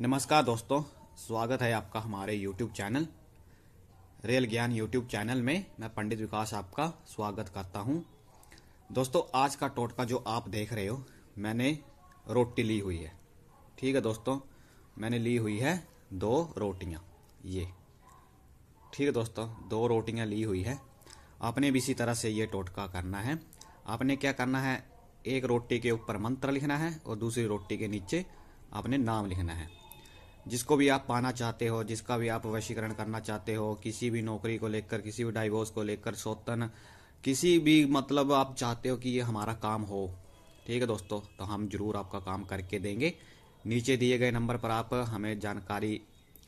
नमस्कार दोस्तों स्वागत है आपका हमारे YouTube चैनल रेल ज्ञान YouTube चैनल में मैं पंडित विकास आपका स्वागत करता हूं दोस्तों आज का टोटका जो आप देख रहे हो मैंने रोटी ली हुई है ठीक है दोस्तों मैंने ली हुई है दो रोटियां ये ठीक है दोस्तों दो रोटियां ली हुई है आपने भी इसी तरह से ये टोटका करना है आपने क्या करना है एक रोटी के ऊपर मंत्र लिखना है और दूसरी रोटी के नीचे आपने नाम लिखना है जिसको भी आप पाना चाहते हो जिसका भी आप वशीकरण करना चाहते हो किसी भी नौकरी को लेकर किसी भी डाइवोर्स को लेकर सौतन किसी भी मतलब आप चाहते हो कि ये हमारा काम हो ठीक है दोस्तों तो हम जरूर आपका काम करके देंगे नीचे दिए गए नंबर पर आप हमें जानकारी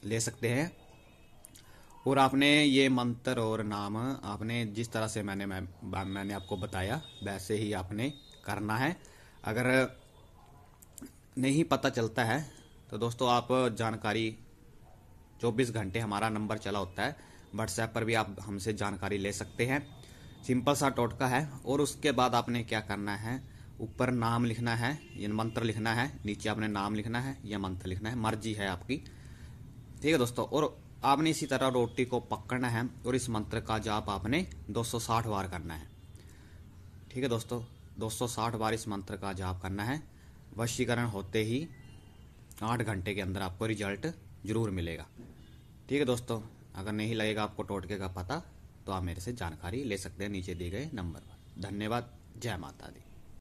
ले सकते हैं और आपने ये मंत्र और नाम आपने जिस तरह से मैंने मैं, मैंने आपको बताया वैसे ही आपने करना है अगर नहीं पता चलता है तो दोस्तों आप जानकारी चौबीस घंटे हमारा नंबर चला होता है व्हाट्सएप पर भी आप हमसे जानकारी ले सकते हैं सिंपल सा टोटका है और उसके बाद आपने क्या करना है ऊपर नाम लिखना है या मंत्र लिखना है नीचे आपने नाम लिखना है या मंत्र लिखना है मर्जी है आपकी ठीक है दोस्तों और आपने इसी तरह रोटी को पकड़ना है और इस मंत्र का जाप आपने 260 बार करना है ठीक है दोस्तों 260 बार इस मंत्र का जाप करना है वशीकरण होते ही आठ घंटे के अंदर आपको रिजल्ट ज़रूर मिलेगा ठीक है दोस्तों अगर नहीं लगेगा आपको टोटके का पता तो आप मेरे से जानकारी ले सकते हैं नीचे दिए गए नंबर पर धन्यवाद जय माता दी